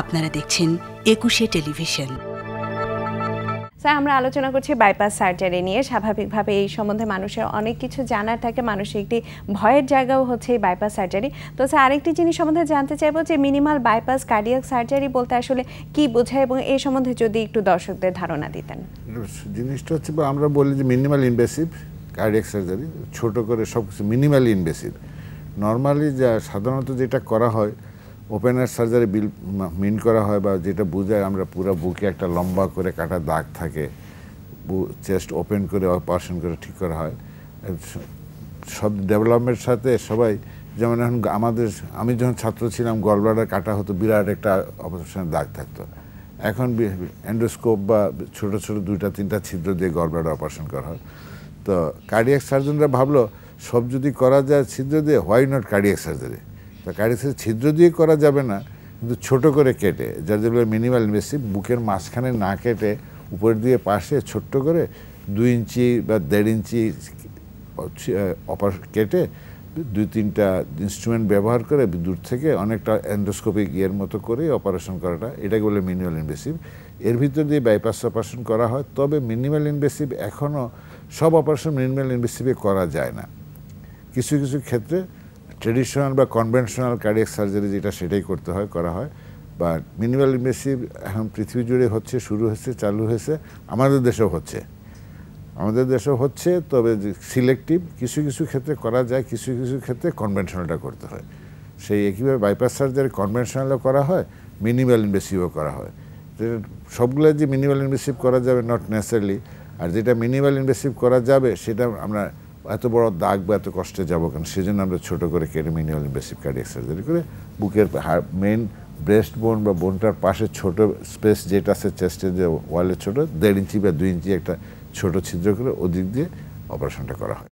আপনারা দেখছেন একুশে টেলিভিশন স্যার আমরা আলোচনা করছি বাইপাস সার্জারি নিয়ে স্বাভাবিকভাবে এই সম্বন্ধে মানুষের অনেক কিছু জানার থাকে মানুষের একটি ভয়ের জায়গাও হচ্ছে এই বাইপাস সার্জারি তো স্যার আরেকটি জিনিস সম্বন্ধে জানতে চাইবো যে মিনিমাল বাইপাস কার্ডিয়াক সার্জারি বলতে আসলে কি বোঝায় এবং এই সম্বন্ধে যদি একটু দর্শকদের ধারণা দিতেন জিনিসটা হচ্ছে আমরা বলি যে মিনিমাল ইনভেসিভ কার্ডিয়াক সার্জারি ছোট করে সব কিছু মিনিমাল ইনভেসিভ নর্মালি যা সাধারণত যেটা করা হয় ওপেনার সার্জারি বিল মিন করা হয় বা যেটা বোঝায় আমরা পুরো বুকে একটা লম্বা করে কাটা দাগ থাকে চেস্ট ওপেন করে অপারেশন করে ঠিক করা হয় সব ডেভেলপমেন্টের সাথে সবাই যেমন এখন আমাদের আমি যখন ছাত্র ছিলাম গলব্লাডার কাটা হতো বিরাট একটা অপারেশনের দাগ থাকতো এখন অ্যান্ডোস্কোপ বা ছোট ছোট দুইটা তিনটা ছিদ্র দিয়ে গলব্লাডার অপারেশন করা হয় তো কার্ডিয়াক সার্জনরা ভাবলো সব যদি করা যায় ছিদ্র দিয়ে হোয়াই নট কার্ডিয়াক সার্জারি তা কার্ডিয়াসের ছিদ্র দিয়ে করা যাবে না কিন্তু ছোট করে কেটে যার যেগুলো মিনিমাল ইনভেসিভ বুকের মাঝখানে না কেটে উপর দিয়ে পাশে ছোট্ট করে দুই ইঞ্চি বা দেড় ইঞ্চি অপার কেটে দুই তিনটা ইনস্ট্রুমেন্ট ব্যবহার করে দূর থেকে অনেকটা অ্যান্ডোস্কোপিক ইয়ের মতো করে অপারেশন করাটা এটাকে বলে মিনিমাল ইনভেসিভ এর ভিতর দিয়ে বাইপাস অপারেশন করা হয় তবে মিনিমাল ইনভেসিভ এখনও সব অপারেশন মিনিমাল ইনভেসিভে করা যায় না কিছু কিছু ক্ষেত্রে ট্রেডিশনাল বা কনভেনশনাল কার্ডিয়াক সার্জারি যেটা সেটাই করতে হয় করা হয় বা মিনিমাল ইনভেসিভ এখন পৃথিবী জুড়ে হচ্ছে শুরু হয়েছে চালু হয়েছে আমাদের দেশেও হচ্ছে আমাদের দেশেও হচ্ছে তবে সিলেক্টিভ কিছু কিছু ক্ষেত্রে করা যায় কিছু কিছু ক্ষেত্রে কনভেনশনালটা করতে হয় সেই একইভাবে বাইপাস সার্জারি কনভেনশনালও করা হয় মিনিমাল ইনভেসিভও করা হয় সবগুলো যে মিনিমাল ইনভেসিভ করা যাবে নট নেসারলি আর যেটা মিনিমাল ইনভেসিভ করা যাবে সেটা আমরা এত বড় দাগ বা এত কষ্টে যাবো কারণ জন্য আমরা ছোটো করে কেটে কেরমিনিয়াল ইনভেসিভ কার্ডিয়াক সার্জারি করে বুকের মেন ব্রেস্ট বোন বা বোনটার পাশে ছোট স্পেস যেটা আছে চেস্টে যে ওয়ালের ছোটো দেড় ইঞ্চি বা দুই ইঞ্চি একটা ছোট ছিদ্র করে ওদিক দিয়ে অপারেশনটা করা হয়